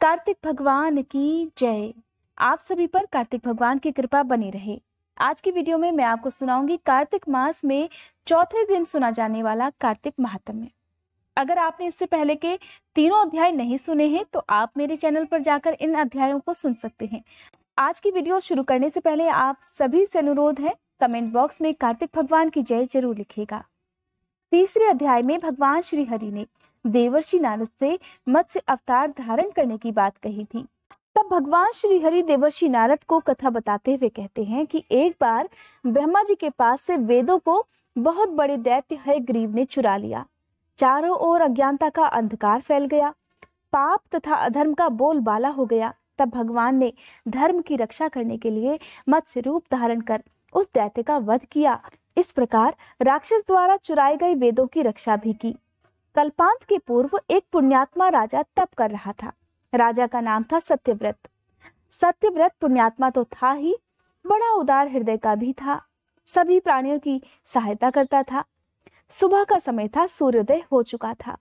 कार्तिक भगवान की जय आप सभी पर कार्तिक भगवान की कृपा बनी रहे आज की वीडियो में मैं आपको सुनाऊंगी कार्तिक मास में चौथे दिन सुना जाने वाला कार्तिक महात्म्य अगर आपने इससे पहले के तीनों अध्याय नहीं सुने हैं तो आप मेरे चैनल पर जाकर इन अध्यायों को सुन सकते हैं आज की वीडियो शुरू करने से पहले आप सभी से अनुरोध है कमेंट बॉक्स में कार्तिक भगवान की जय जरूर लिखेगा तीसरे अध्याय में भगवान श्री हरि ने देवर्षि नारद से मत्स्य अवतार धारण करने की बात कही थी तब भगवान श्री हरि देवर्षि नारद को कथा बताते हुए कहते हैं कि एक बार ब्रह्मा जी के पास से वेदों को बहुत बड़े दैत्य हय ग्रीव ने चुरा लिया चारों ओर अज्ञानता का अंधकार फैल गया पाप तथा अधर्म का बोल बाला हो गया तब भगवान ने धर्म की रक्षा करने के लिए मत्स्य रूप धारण कर उस दैत्य का वध किया इस प्रकार राक्षस द्वारा चुराए गए वेदों की रक्षा भी की कल्पांत के पूर्व एक पुण्यात्मा राजा तप कर रहा था राजा का नाम था सत्यव्रत सत्यव्रत पुण्यात्मा तो था ही बड़ा उदार हृदय का भी था सभी प्राणियों की सहायता करता था सुबह का समय था सूर्योदय हो चुका था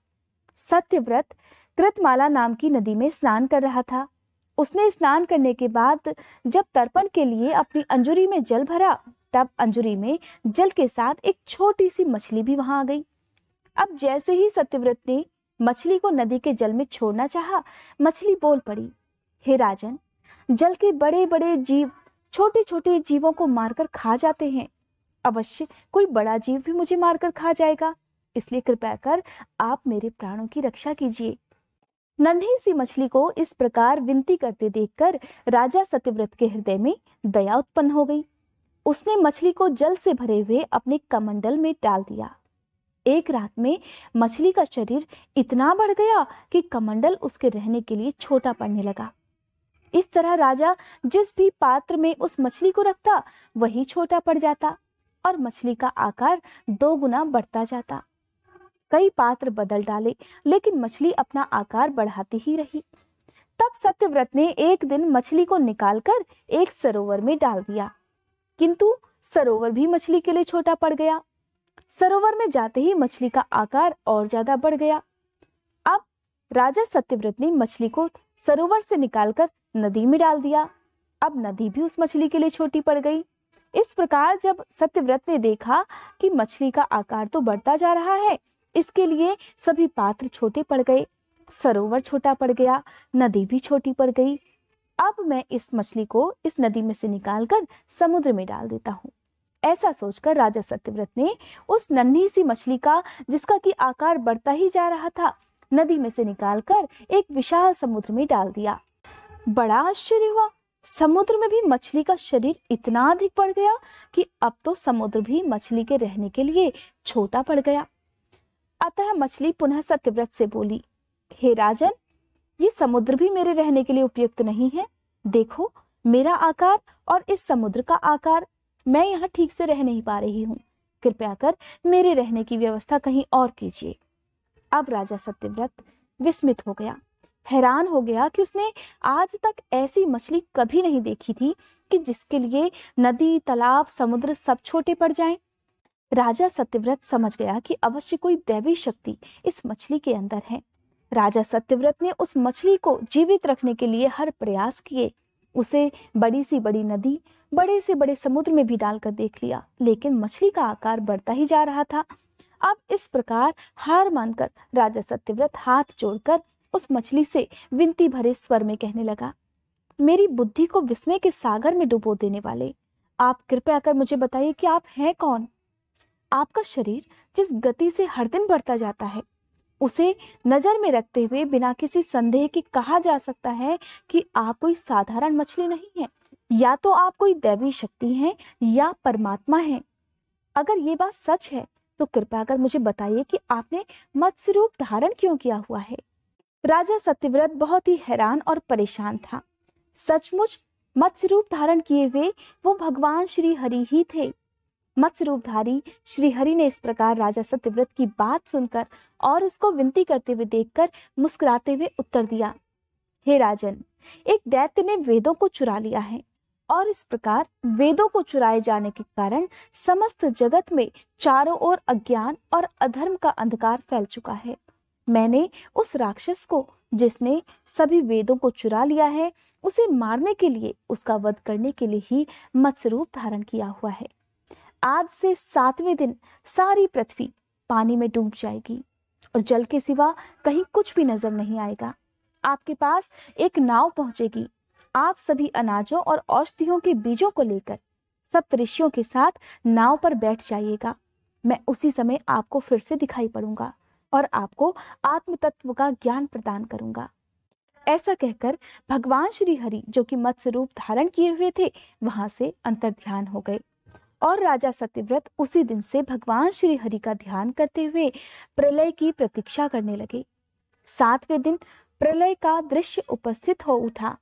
सत्यव्रत कृतमाला नाम की नदी में स्नान कर रहा था उसने स्नान करने के बाद जब तर्पण के लिए अपनी अंजुरी में जल भरा तब अंजुरी में जल के साथ एक छोटी सी मछली भी वहां आ गई अब जैसे ही सत्यव्रत ने मछली को नदी के जल में छोड़ना चाहा, मछली बोल पड़ी हे राजन जल के बड़े बड़े जीव छोटे छोटे जीवों को मारकर खा जाते हैं अवश्य कोई बड़ा जीव भी मुझे मारकर खा जाएगा इसलिए कृपया कर आप मेरे प्राणों की रक्षा कीजिए नन्ही सी मछली को इस प्रकार विनती करते देखकर राजा सत्यव्रत के हृदय में दया उत्पन्न हो गई उसने मछली को जल से भरे हुए अपने कमंडल में डाल दिया एक रात में मछली का शरीर इतना बढ़ गया कि कमंडल उसके रहने के लिए छोटा पड़ने लगा इस तरह राजा जिस भी पात्र में उस मछली को रखता वही छोटा पड़ जाता और मछली का आकार दो गुना बढ़ता जाता कई पात्र बदल डाले लेकिन मछली अपना आकार बढ़ाती ही रही तब सत्यव्रत ने एक दिन मछली को निकालकर एक सरोवर में डाल दिया किंतु सरोवर भी मछली के लिए छोटा पड़ गया सरोवर में जाते ही मछली का आकार और ज्यादा बढ़ गया अब राजा सत्यव्रत ने मछली को सरोवर से निकालकर नदी में डाल दिया अब नदी भी उस मछली के लिए छोटी पड़ गई इस प्रकार जब सत्यव्रत ने देखा कि मछली का आकार तो बढ़ता जा रहा है इसके लिए सभी पात्र छोटे पड़ गए सरोवर छोटा पड़ गया नदी भी छोटी पड़ गई अब मैं इस मछली को इस नदी में से निकालकर समुद्र में डाल देता हूँ ऐसा सोचकर राजा सत्यव्रत ने उस नन्ही सी मछली का जिसका कि आकार बढ़ता ही जा रहा था नदी में से निकालकर एक विशाल समुद्र में डाल दिया बड़ा आश्चर्य हुआ समुद्र में भी मछली का शरीर इतना अधिक बढ़ गया कि अब तो समुद्र भी मछली के रहने के लिए छोटा पड़ गया अतः मछली पुनः सत्यव्रत से बोली हे राजन ये समुद्र भी मेरे रहने के लिए उपयुक्त नहीं है देखो मेरा आकार और इस समुद्र का आकार मैं यहाँ ठीक से रह नहीं पा रही हूँ कृपया कर मेरे रहने की व्यवस्था कहीं और कीजिए अब राजा सत्यव्रत विस्मित हो गया हैरान हो गया कि उसने आज तक ऐसी मछली कभी नहीं देखी थी कि जिसके लिए नदी तालाब समुद्र सब छोटे पड़ जाएं। राजा सत्यव्रत समझ गया कि अवश्य कोई दैवी शक्ति इस मछली के अंदर है राजा सत्यव्रत ने उस मछली को जीवित रखने के लिए हर प्रयास किए उसे बड़ी सी बड़ी नदी बड़े से बड़े समुद्र में भी डालकर देख लिया लेकिन मछली का आकार बढ़ता ही जा रहा था अब इस प्रकार हार मानकर राजा सत्यव्रत हाथ जोड़कर उस मछली से विनती भरे स्वर में कहने लगा मेरी बुद्धि को विस्मय के सागर में डुबो देने वाले आप कृपया कर मुझे बताइए कि आप हैं कौन आपका शरीर जिस गति से हर दिन बढ़ता जाता है उसे नज़र में रखते हुए बिना किसी संदेह के कहा जा सकता है कि आप कोई साधारण मछली नहीं है या तो आप कोई दैवी शक्ति हैं या परमात्मा हैं अगर ये बात सच है तो कृपया कर मुझे बताइए कि आपने मत्स्य रूप धारण क्यों किया हुआ है राजा सत्यव्रत बहुत ही हैरान और परेशान था सचमुच मत्स्य रूप धारण किए हुए वो भगवान श्री हरि ही थे मत्स्य रूपधारी श्रीहरि ने इस प्रकार राजा सत्यव्रत की बात सुनकर और उसको विनती करते हुए देखकर मुस्कुराते हुए उत्तर दिया हे राजन एक दैत्य ने वेदों को चुरा लिया है और इस प्रकार वेदों को चुराए जाने के कारण समस्त जगत में चारों ओर अज्ञान और अधर्म का अंधकार फैल चुका है मैंने उस राक्षस को जिसने सभी वेदों को चुरा लिया है उसे मारने के लिए उसका वध करने के लिए ही मत्स्य रूप धारण किया हुआ है आज से सातवें दिन सारी पृथ्वी पानी में डूब जाएगी और जल के सिवा कहीं कुछ भी नजर नहीं आएगा आपके पास एक नाव पहुंचेगी आप सभी अनाजों और औषधियों के बीजों को लेकर सप्त ऋषियों के साथ नाव पर बैठ जाइएगा मैं उसी समय आपको फिर से दिखाई पड़ूंगा और आपको आत्म तत्व का ज्ञान प्रदान करूंगा ऐसा कहकर भगवान श्री हरि जो कि मत्स्य रूप धारण किए हुए थे वहां से अंतर ध्यान हो गए और राजा सत्यव्रत उसी दिन से भगवान श्री हरि का ध्यान करते हुए प्रलय की प्रतीक्षा करने लगे सातवें दिन प्रलय का दृश्य उपस्थित हो उठा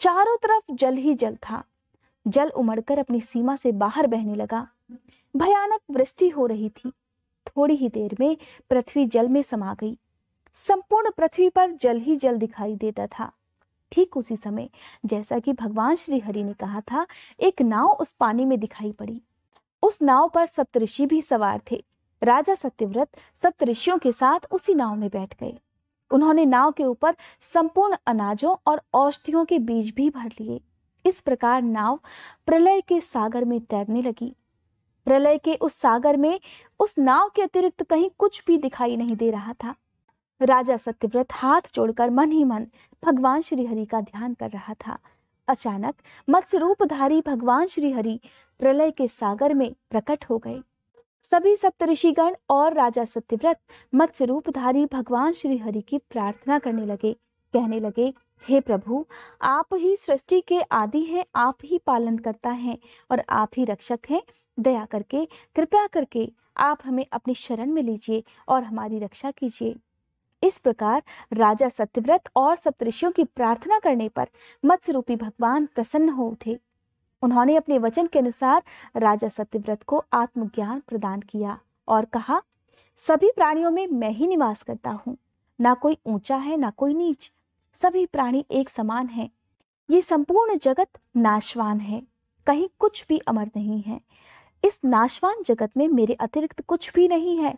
चारों तरफ जल ही जल था जल उमड़कर अपनी सीमा से बाहर बहने लगा भयानक वृष्टि हो रही थी थोड़ी ही देर में पृथ्वी जल में समा गई संपूर्ण पृथ्वी पर जल ही जल दिखाई देता था ठीक उसी समय जैसा कि भगवान श्री हरि ने कहा था एक नाव उस पानी में दिखाई पड़ी उस नाव पर सप्तऋषि भी सवार थे राजा सत्यव्रत सप्तऋषियों के साथ उसी नाव में बैठ गए उन्होंने नाव के ऊपर संपूर्ण अनाजों और औषधियों के बीज भी भर लिए इस प्रकार नाव प्रलय के सागर में तैरने लगी प्रलय के उस सागर में उस नाव के अतिरिक्त कहीं कुछ भी दिखाई नहीं दे रहा था राजा सत्यव्रत हाथ जोड़कर मन ही मन भगवान श्री हरि का ध्यान कर रहा था अचानक मत्स्य रूपधारी भगवान श्री हरि प्रलय के सागर में प्रकट हो गए सभी सप्तऋषिगण और राजा सत्यव्रत मत्स्य रूपधारी भगवान श्री हरि की प्रार्थना करने लगे कहने लगे हे प्रभु आप ही सृष्टि के आदि हैं आप ही पालन करता है और आप ही रक्षक हैं दया करके कृपया करके आप हमें अपनी शरण में लीजिए और हमारी रक्षा कीजिए इस प्रकार राजा सत्यव्रत और सप्तऋषियों की प्रार्थना करने पर मत्स्य रूपी भगवान प्रसन्न हो उठे उन्होंने अपने वचन के अनुसार राजा सत्यव्रत को आत्मज्ञान प्रदान किया और कहा सभी प्राणियों में मैं ही निवास करता हूँ ना कोई ऊंचा है ना कोई नीच सभी प्राणी एक समान है ये संपूर्ण जगत नाशवान है कहीं कुछ भी अमर नहीं है इस नाशवान जगत में मेरे अतिरिक्त कुछ भी नहीं है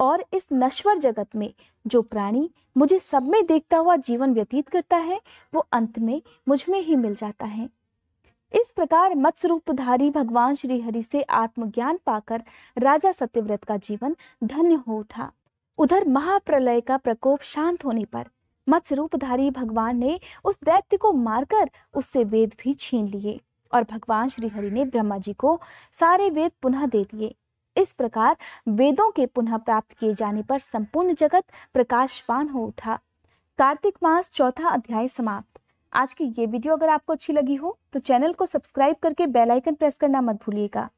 और इस नश्वर जगत में जो प्राणी मुझे सब में देखता हुआ जीवन व्यतीत करता है वो अंत में मुझ में ही मिल जाता है इस प्रकार मत्स्य रूपधारी भगवान श्री हरि से आत्मज्ञान पाकर राजा सत्यव्रत का जीवन धन्य हो उठा उधर महाप्रलय का प्रकोप शांत होने पर मत्स्य रूपधारी भगवान ने उस दैत्य को मारकर उससे वेद भी छीन लिए और भगवान श्री हरि ने ब्रह्मा जी को सारे वेद पुनः दे दिए इस प्रकार वेदों के पुनः प्राप्त किए जाने पर संपूर्ण जगत प्रकाशवान हो उठा कार्तिक मास चौथा अध्याय समाप्त आज की ये वीडियो अगर आपको अच्छी लगी हो तो चैनल को सब्सक्राइब करके बेल आइकन प्रेस करना मत भूलिएगा